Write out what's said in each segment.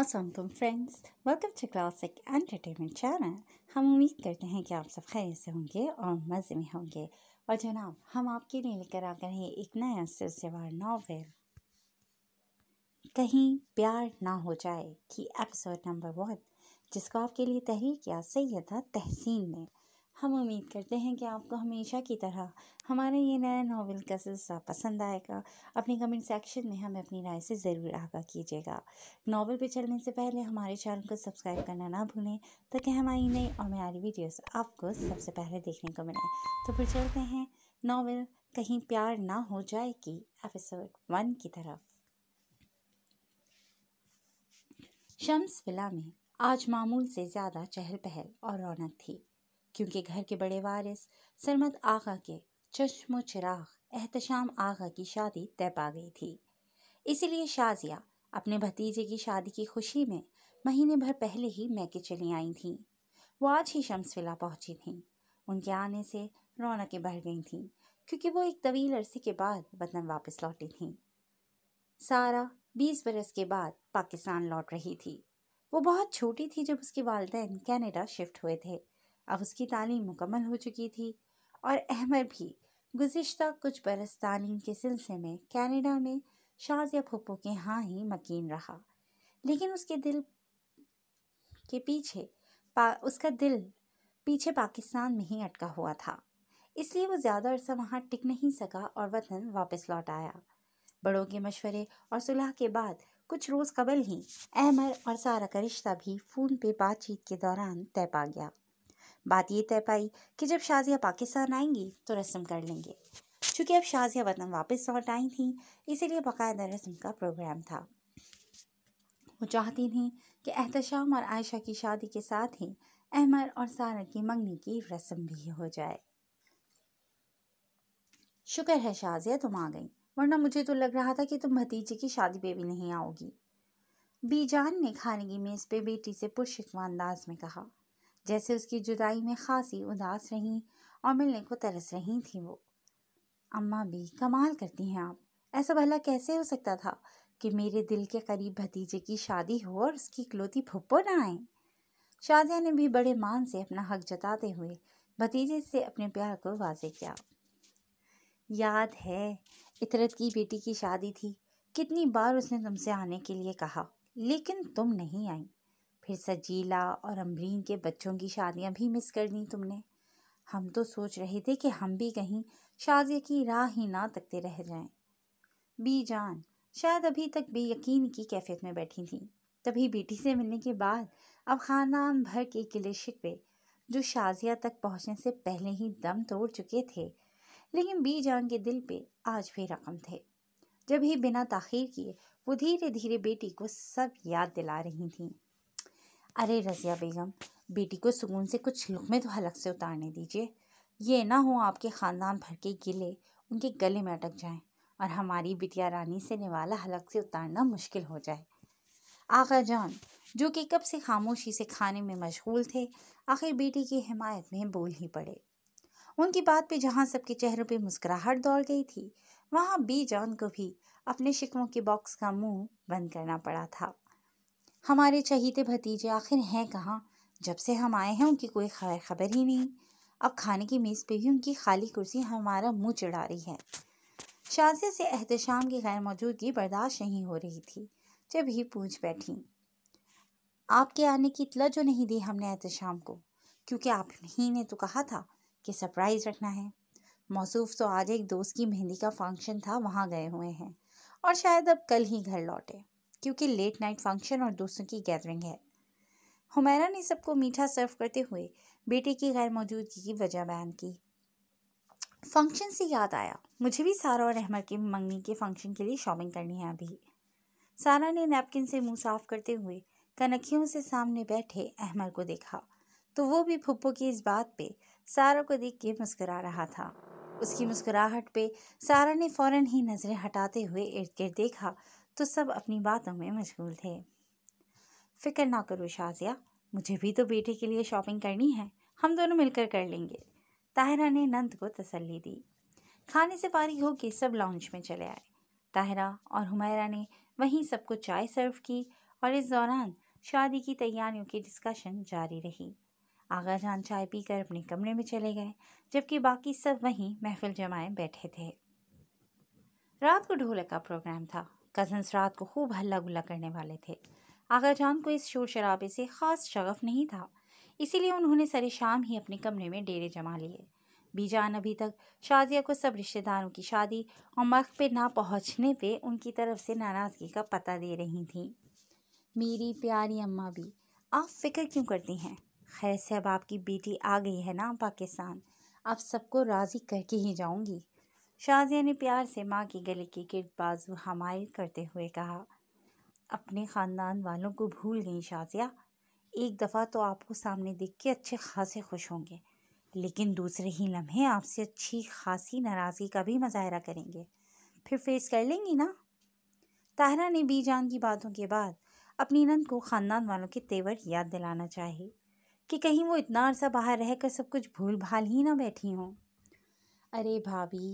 Aslam friends welcome to classic entertainment channel हम उम्मीद करते हैं कि आप सब खैर से होंगे और मज़े में होंगे और जनाब हम आपके लिए लेकर आ गए हैं एक नया सिलसिलेवार नावल कहीं प्यार ना हो जाए कि एपिसोड नंबर वन जिसको आपके लिए तहरीर किया सैदा तहसीन ने हम उम्मीद करते हैं कि आपको हमेशा की तरह हमारे ये नया नावल का सिलसिला पसंद आएगा अपने कमेंट सेक्शन में हमें अपनी राय से ज़रूर आगाह कीजिएगा नावल पे चलने से पहले हमारे चैनल को सब्सक्राइब करना ना भूलें ताकि हमारी नई और मेरी वीडियोस आपको सबसे पहले देखने को मिलें तो फिर चलते हैं नावल कहीं प्यार ना हो जाए कि एपिसोड वन की तरफ शम्स विला में आज मामूल से ज़्यादा चहल पहल और रौनक थी क्योंकि घर के बड़े वारिस सरमद आगा के चश्मो चिराग एहतशाम आगा की शादी तय पा गई थी इसीलिए शाजिया अपने भतीजे की शादी की खुशी में महीने भर पहले ही मैके चली आई थीं वो आज ही शम्सविला पहुंची थीं उनके आने से रौनकें बढ़ गई थीं क्योंकि वो एक तवील अरसे के बाद वतन वापस लौटी थीं सारा बीस बरस के बाद पाकिस्तान लौट रही थी वो बहुत छोटी थी जब उसके वालदे कनाडा शिफ्ट हुए थे अब उसकी तालीम मुकम्मल हो चुकी थी और अहमद भी गुज्त कुछ बरस तालीम के सिलसिले में कैनेडा में शाज या फुप्पो के यहाँ ही मकीन रहा लेकिन उसके दिल के पीछे पा उसका दिल पीछे पाकिस्तान में ही अटका हुआ था इसलिए वो ज़्यादा अरसा वहाँ टिक नहीं सका और वतन वापस लौट आया बड़ों के मशवरे और सुलह के बाद कुछ रोज़ कबल ही अहमर और सारा का रिश्ता भी फ़ोन पे बातचीत के दौरान तय पा गया बात ये तय पाई कि जब शाजिया पाकिस्तान आएंगी तो रस्म कर लेंगे चूँकि अब शाजिया वतन वापस लौट आई थी इसीलिए बाकायदा रस्म का प्रोग्राम था वो चाहती थी कि एहतशाम और आयशा की शादी के साथ ही अहमर और सारा की मंगनी की रस्म भी हो जाए शुक्र है शाजिया तुम आ गई वरना मुझे तो लग रहा था कि तुम भतीजे की शादी पे भी नहीं आओगी बीजान ने खाने की मेज़ पे बेटी से पुरशिकवा अंदाज में कहा जैसे उसकी जुदाई में खासी उदास रहीं और मिलने को तरस रही थी वो अम्मा भी कमाल करती हैं आप ऐसा भला कैसे हो सकता था कि मेरे दिल के करीब भतीजे की शादी हो और उसकी इकलौती फुप्पो ना आए शाजिया ने भी बड़े मान से अपना हक जताते हुए भतीजे से अपने प्यार को वाजे किया याद है इतरत की बेटी की शादी थी कितनी बार उसने तुमसे आने के लिए कहा लेकिन तुम नहीं आई फिर सजीला और अमरीन के बच्चों की शादियां भी मिस कर दी तुमने हम तो सोच रहे थे कि हम भी कहीं शाजिया की राह ही ना तकते रह जाएं। बी जान शायद अभी तक बेयकीन की कैफियत में बैठी थी तभी बेटी से मिलने के बाद अब ख़ानदान भर के किले शिकवे जो शाजिया तक पहुंचने से पहले ही दम तोड़ चुके थे लेकिन बी जान के दिल पे आज भी रकम थे जब ही बिना तखिर किए वो धीरे धीरे बेटी को सब याद दिला रही थी अरे रज़िया बेगम बेटी को सुकून से कुछ लुकमे तो हलक से उतारने दीजिए ये ना हो आपके ख़ानदान भर के गिले उनके गले में अटक जाएं और हमारी बिटिया रानी से निवाला हलक से उतारना मुश्किल हो जाए आगा जान जो कि कब से खामोशी से खाने में मशगूल थे आखिर बेटी की हिमायत में बोल ही पड़े उनकी बात पे जहाँ सबके चेहरों पे मुस्कुराहट दौड़ गई थी वहाँ बी जान को भी अपने शिकमों के बॉक्स का मुंह बंद करना पड़ा था हमारे चहीते भतीजे आखिर हैं कहाँ जब से हम आए हैं उनकी कोई खैर खबर ही नहीं अब खाने की मेज़ पे ही उनकी खाली कुर्सी हमारा मुंह चिढ़ा रही है शाजिया से एहतशाम की गैर मौजूदगी बर्दाश्त नहीं हो रही थी जब ही पूछ बैठी आपके आने की इतला जो नहीं दी हमने एहतशाम को क्योंकि आप ही ने तो कहा था कि सरप्राइज़ रखना है मौसूफ तो आज एक दोस्त की मेहंदी का फंक्शन था वहाँ गए हुए हैं और शायद अब कल ही घर लौटे क्योंकि लेट नाइट फंक्शन और दोस्तों की गैदरिंग है हुमैरा ने सबको मीठा सर्व करते हुए बेटे की गैर मौजूदगी की वजह बयान की फंक्शन से याद आया मुझे भी सारा और अहमद की मंगनी के फंक्शन के लिए शॉपिंग करनी है अभी सारा ने नैपकिन से मुंह साफ करते हुए कनखियों से सामने बैठे अहमर को देखा तो वो भी फुप्पो की इस बात पे सारा को देख के मुस्करा रहा था उसकी मुस्कुराहट पे सारा ने फौरन ही नज़रें हटाते हुए इर्द गिर्द देखा तो सब अपनी बातों में मशगूल थे फ़िक्र ना करो शाजिया मुझे भी तो बेटे के लिए शॉपिंग करनी है हम दोनों मिलकर कर लेंगे ताहिरा ने नंद को तसल्ली दी खाने से फारिग होकर सब लॉन्च में चले आए ताहिरा और हुमैरा ने वहीं सबको चाय सर्व की और इस दौरान शादी की तैयारियों की डिस्कशन जारी रही आगा जान चाय पीकर अपने कमरे में चले गए जबकि बाकी सब वहीं महफिल जमाए बैठे थे रात को ढोलक का प्रोग्राम था कज़न्स रात को खूब हल्ला गुल्ला करने वाले थे आगा जान को इस शोर शराबे से ख़ास शगफ नहीं था इसीलिए उन्होंने सरे शाम ही अपने कमरे में डेरे जमा लिए बीजान अभी तक शादिया को सब रिश्तेदारों की शादी और मख पे ना पहुँचने पर उनकी तरफ से नाराज़गी का पता दे रही थी मेरी प्यारी अम्मा भी आप फिक्र क्यों करती हैं खैर से अब आपकी बेटी आ गई है ना पाकिस्तान आप सबको राज़ी करके ही जाऊंगी शाजिया ने प्यार से माँ की गले के गिर्द बाजू हमायल करते हुए कहा अपने ख़ानदान वालों को भूल गई शाजिया एक दफ़ा तो आपको सामने देख के अच्छे खासे खुश होंगे लेकिन दूसरे ही लम्हे आपसे अच्छी खासी नाराज़गी का भी मुजाहरा करेंगे फिर फेस कर लेंगी ना ताहरा ने बी जान की बातों के बाद अपनी नंद को ख़ानदान वालों के तेवर याद दिलाना चाहिए कि कहीं वो इतना अरसा बाहर रह कर सब कुछ भूल भाल ही ना बैठी हों अरे भाभी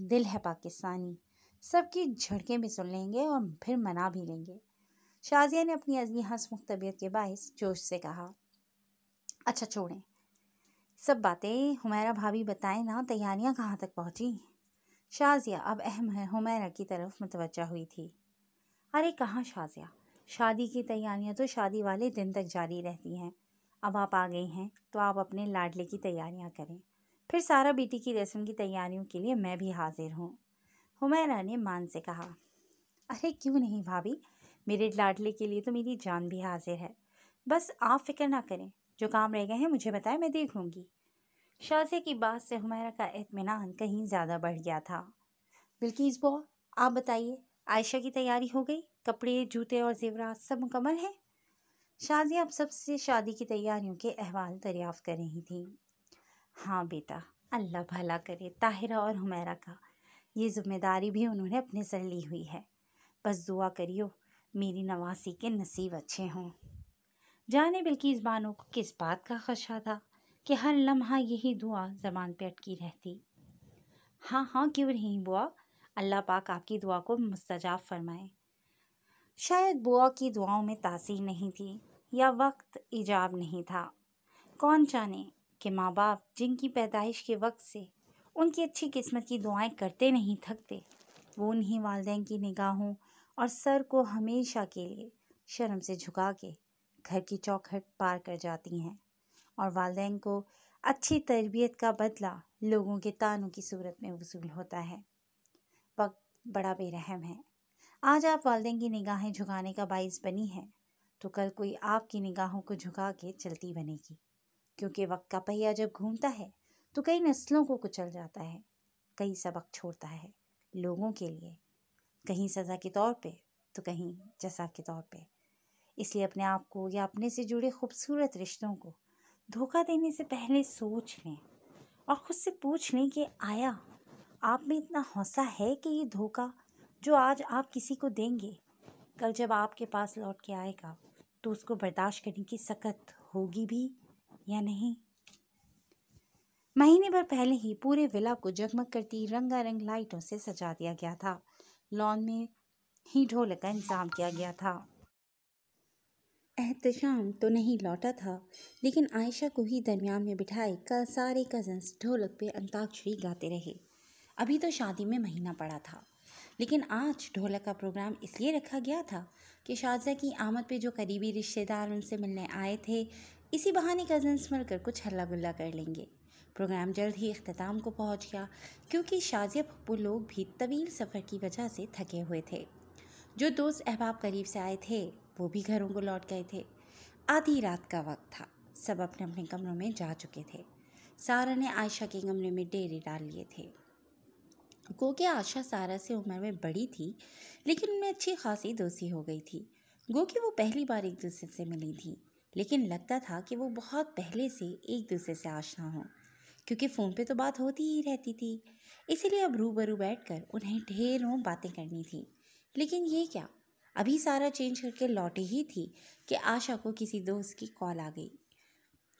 दिल है पाकिस्तानी सबकी झड़कें भी सुन लेंगे और फिर मना भी लेंगे शाजिया ने अपनी अजली हंसमुख तबीयत के बायस जोश से कहा अच्छा छोड़ें सब बातें हुमैरा भाभी बताएं ना तैयारियां कहाँ तक पहुँची शाजिया अब अहम है हुमैरा की तरफ मुतवजा हुई थी अरे कहाँ शाजिया शादी की तैयारियां तो शादी वाले दिन तक जारी रहती हैं अब आप आ गई हैं तो आप अपने लाडले की तैयारियां करें फिर सारा बेटी की रस्म की तैयारियों के लिए मैं भी हाजिर हूँ हुमैरा ने मान से कहा अरे क्यों नहीं भाभी मेरे लाडले के लिए तो मेरी जान भी हाजिर है बस आप फिक्र ना करें जो काम रह गए हैं मुझे बताएं मैं देख लूँगी शाजिया की बात से हमारा का इतमान कहीं ज़्यादा बढ़ गया था बिल्किस बॉ आप बताइए आयशा की तैयारी हो गई कपड़े जूते और जेवरात सब मुकम्मल हैं शाजिया अब सबसे शादी की तैयारियों के अहवाल दरियाफ़त कर रही थी हाँ बेटा अल्लाह भला करे ताहिरा और हुमैरा का ये ज़िम्मेदारी भी उन्होंने अपने सर ली हुई है बस दुआ करियो मेरी नवासी के नसीब अच्छे हों जाने इस बानो को किस बात का खशा था कि हर लम्हा यही दुआ ज़बान पे अटकी रहती हाँ हाँ क्यों नहीं बुआ अल्लाह पाक आपकी दुआ को मुस्तजाब फरमाए शायद बुआ की दुआओं में तासीर नहीं थी या वक्त इजाब नहीं था कौन जाने के माँ बाप जिनकी पैदाइश के वक्त से उनकी अच्छी किस्मत की दुआएं करते नहीं थकते वो उन्हीं वालदें की निगाहों और सर को हमेशा के लिए शर्म से झुका के घर की चौखट पार कर जाती हैं और वालदेन को अच्छी तरबियत का बदला लोगों के तानों की सूरत में वसूल होता है वक्त बड़ा बेरहम है आज आप वालदेन की निगाहें झुकाने का बाइस बनी हैं तो कल कोई आपकी निगाहों को झुका के चलती बनेगी क्योंकि वक्त का पहिया जब घूमता है तो कई नस्लों को कुचल जाता है कई सबक छोड़ता है लोगों के लिए कहीं सज़ा के तौर पे तो कहीं जसा के तौर पे इसलिए अपने आप को या अपने से जुड़े खूबसूरत रिश्तों को धोखा देने से पहले सोच लें और ख़ुद से पूछ लें कि आया आप में इतना हौसला है कि ये धोखा जो आज आप किसी को देंगे कल जब आपके पास लौट के आएगा तो उसको बर्दाश्त करने की सख्त होगी भी या नहीं महीने भर पहले ही पूरे विला को जगमग करती रंगारंग लाइटों से सजा दिया गया था लॉन में ही ढोल का इंतजाम किया गया था एहतशाम तो नहीं लौटा था लेकिन आयशा को ही दरमियान में बिठाए कल सारे कजन्स ढोलक पे अंताक्षरी गाते रहे अभी तो शादी में महीना पड़ा था लेकिन आज ढोलक का प्रोग्राम इसलिए रखा गया था कि शाहजा की आमद पे जो करीबी रिश्तेदार उनसे मिलने आए थे इसी बहाने कज़न्स मिलकर कुछ हल्ला गुल्ला कर लेंगे प्रोग्राम जल्द ही अख्ताम को पहुंच गया क्योंकि शाजिया पप्पू लोग भी तवील सफ़र की वजह से थके हुए थे जो दोस्त अहबाब करीब से आए थे वो भी घरों को लौट गए थे आधी रात का वक्त था सब अपने अपने कमरों में जा चुके थे सारा ने आयशा के कमरे में डेरे डाल लिए थे गो के आशा सारा से उम्र में बड़ी थी लेकिन उनमें अच्छी खासी दोस्ती हो गई थी गो वो पहली बार एक दूसरे से मिली थी लेकिन लगता था कि वो बहुत पहले से एक दूसरे से आशना हों क्योंकि फ़ोन पे तो बात होती ही रहती थी इसीलिए अब रूबरू बैठकर उन्हें ढेरों बातें करनी थी लेकिन ये क्या अभी सारा चेंज करके लौटी ही थी कि आशा को किसी दोस्त की कॉल आ गई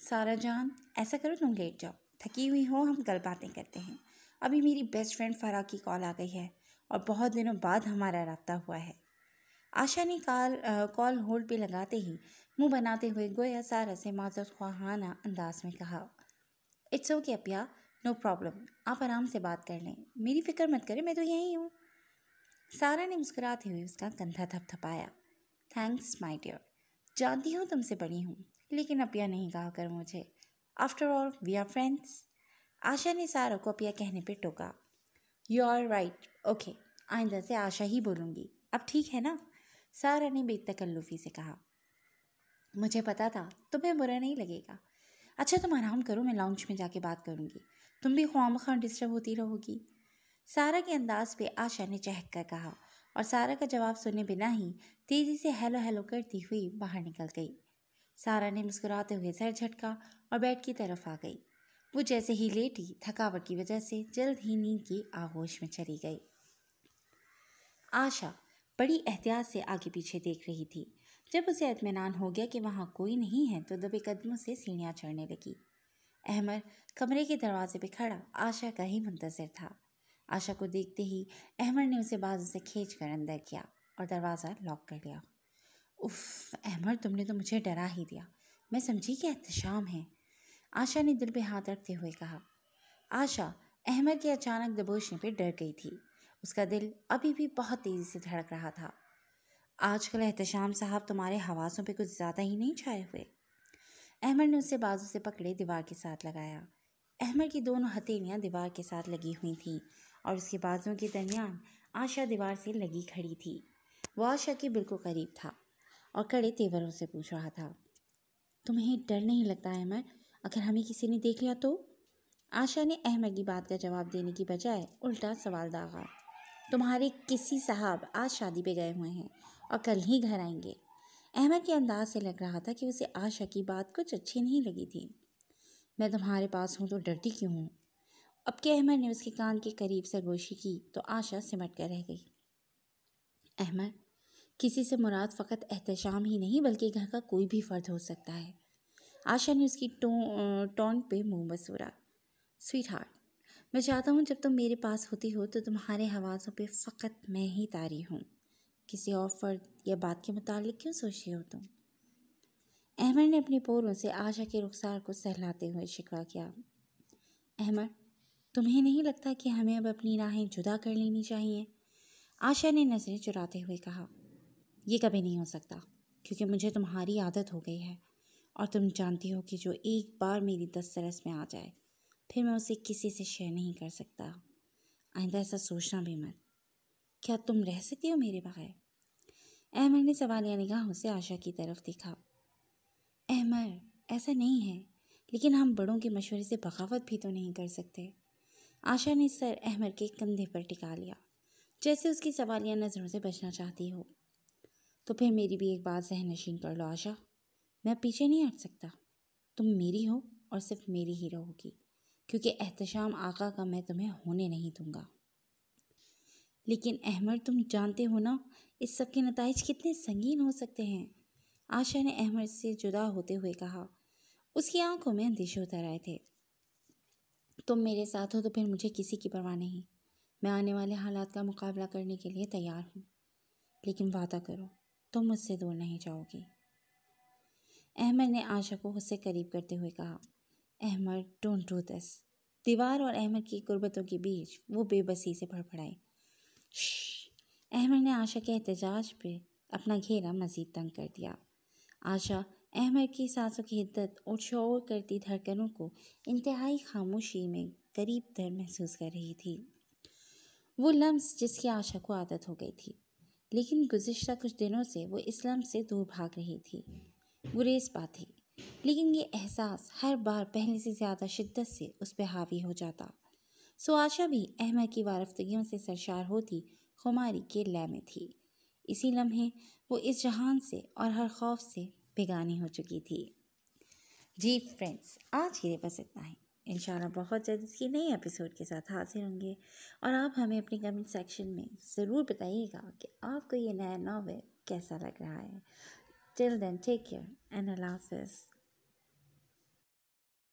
सारा जान ऐसा करो तुम लेट जाओ थकी हुई हो हम कल बातें करते हैं अभी मेरी बेस्ट फ्रेंड फ़रा की कॉल आ गई है और बहुत दिनों बाद हमारा रबता हुआ है आशा ने कॉल कॉल होल्ड पे लगाते ही मुंह बनाते हुए गोया सारा से माजर ख्वाहाना अंदाज में कहा इट्स ओके अपिया नो प्रॉब्लम आप आराम से बात कर लें मेरी फ़िक्र मत करें मैं तो यहीं हूँ सारा ने मुस्कुराते हुए उसका कंधा थपथपाया थैंक्स माई डियर जानती हूँ तुमसे बड़ी हूँ लेकिन अपिया नहीं कहा कर मुझे after all we are friends Asha ने सारा को अपिया कहने पर टोका यू आर राइट ओके आइंदा से आशा ही बोलूँगी अब ठीक है ना सारा ने बेतकल्लुफ़ी से कहा मुझे पता था तुम्हें बुरा नहीं लगेगा अच्छा तुम आराम करो मैं लाउंज में जाके बात करूँगी तुम भी ख्वाम खां डिस्टर्ब होती रहोगी सारा के अंदाज पे आशा ने चहक कर कहा और सारा का जवाब सुने बिना ही तेज़ी से हेलो हेलो करती हुई बाहर निकल गई सारा ने मुस्कुराते हुए सर झटका और बेड की तरफ आ गई वो जैसे ही लेटी थकावट की वजह से जल्द ही नींद की आगोश में चली गई आशा बड़ी एहतियात से आगे पीछे देख रही थी जब उसे इतमान हो गया कि वहाँ कोई नहीं है तो दबे कदमों से सीढ़ियाँ चढ़ने लगी अहमद कमरे के दरवाजे पर खड़ा आशा का ही मुंतज़र था आशा को देखते ही अहमद ने उसे बाजू से खींच कर अंदर किया और दरवाज़ा लॉक कर लिया उफ अहमद तुमने तो मुझे डरा ही दिया मैं समझी कि एहतम है आशा ने दिल पे हाथ रखते हुए कहा आशा अहमद के अचानक दबोचने पर डर गई थी उसका दिल अभी भी बहुत तेज़ी से धड़क रहा था आजकल एहतशाम साहब तुम्हारे हवासों पे कुछ ज़्यादा ही नहीं छाए हुए अहमद ने उसे बाजू से पकड़े दीवार के साथ लगाया अहमद की दोनों हथेलियाँ दीवार के साथ लगी हुई थीं और उसके बाजुओं के दरमियान आशा दीवार से लगी खड़ी थी वह आशा के बिल्कुल करीब था और कड़े तेवरों से पूछ रहा था तुम्हें डर नहीं लगता अहमद अगर हमें किसी ने देख लिया तो आशा ने अहमद की बात का जवाब देने की बजाय उल्टा सवाल दागा तुम्हारे किसी साहब आज शादी पे गए हुए हैं और कल ही घर आएंगे अहमद के अंदाज से लग रहा था कि उसे आशा की बात कुछ अच्छी नहीं लगी थी मैं तुम्हारे पास हूँ तो डरती क्यों हूँ अब के अहमद ने उसके कान के करीब सरगोशी की तो आशा सिमट कर रह गई अहमद किसी से मुराद फ़कत एहतशाम ही नहीं बल्कि घर का कोई भी फ़र्द हो सकता है आशा ने उसकी टों टोंग पे मुंह बसूरा स्वीट हार्ट मैं चाहता हूँ जब तुम मेरे पास होती हो तो तुम्हारे हवासों पे फ़कत मैं ही तारी हूँ किसी और फर्द या बात के मुतालिक क्यों सोच रही हो तुम अहमद ने अपने पोरों से आशा के रुखसार को सहलाते हुए शिकवा किया अहमद तुम्हें नहीं लगता कि हमें अब अपनी राहें जुदा कर लेनी चाहिए आशा ने नज़रें चुराते हुए कहा यह कभी नहीं हो सकता क्योंकि मुझे तुम्हारी आदत हो गई है और तुम जानती हो कि जो एक बार मेरी दस्तरस में आ जाए फिर मैं उसे किसी से शेयर नहीं कर सकता आइंदा ऐसा सोचना भी मत क्या तुम रह सकती हो मेरे बगैर अहमर ने सवालिया निगाहों से आशा की तरफ देखा अहमर ऐसा नहीं है लेकिन हम बड़ों के मशवरे से बगावत भी तो नहीं कर सकते आशा ने सर अहमर के कंधे पर टिका लिया जैसे उसकी सवालिया नज़रों से बचना चाहती हो तो फिर मेरी भी एक बात जहन नशीन कर लो आशा मैं पीछे नहीं हट सकता तुम मेरी हो और सिर्फ मेरी ही रहोगी क्योंकि एहतशाम आका का मैं तुम्हें होने नहीं दूंगा लेकिन अहमद तुम जानते हो ना इस सब के नतज कितने संगीन हो सकते हैं आशा ने अहमद से जुदा होते हुए कहा उसकी आंखों में अंदेशे उतर आए थे तुम मेरे साथ हो तो फिर मुझे किसी की परवाह नहीं मैं आने वाले हालात का मुकाबला करने के लिए तैयार हूँ लेकिन वादा करो तुम मुझसे दूर नहीं जाओगी अहमद ने आशा को उससे करीब करते हुए कहा अहमद डोंट डू दस दीवार और अहमद की गुर्बतों के बीच वो बेबसी से फड़फड़ाई अहमद ने आशा के एहतजाज पर अपना घेरा मज़ीद तंग कर दिया आशा अहमद की सांसों की हिद्दत और शोर करती धड़कनों को इंतहाई खामोशी में करीब तर महसूस कर रही थी वो लम्स जिसकी आशा को आदत हो गई थी लेकिन गुज्त कुछ दिनों से वो इस लम्स से दूर भाग रही थी गुरेज बात थी लेकिन ये एहसास हर बार पहले से ज़्यादा शिद्दत से उस पर हावी हो जाता सो आशा भी अहमद की वारफ्तगियों से सरशार होती खुमारी के लय में थी इसी लम्हे वो इस जहान से और हर खौफ से बेगानी हो चुकी थी जी फ्रेंड्स आज के लिए बस इतना ही इन बहुत जल्द इसकी नए एपिसोड के साथ हाजिर होंगे और आप हमें अपने कमेंट सेक्शन में ज़रूर बताइएगा कि आपको ये नया नावल कैसा लग रहा है till then take care and अल्लाह हाफिज़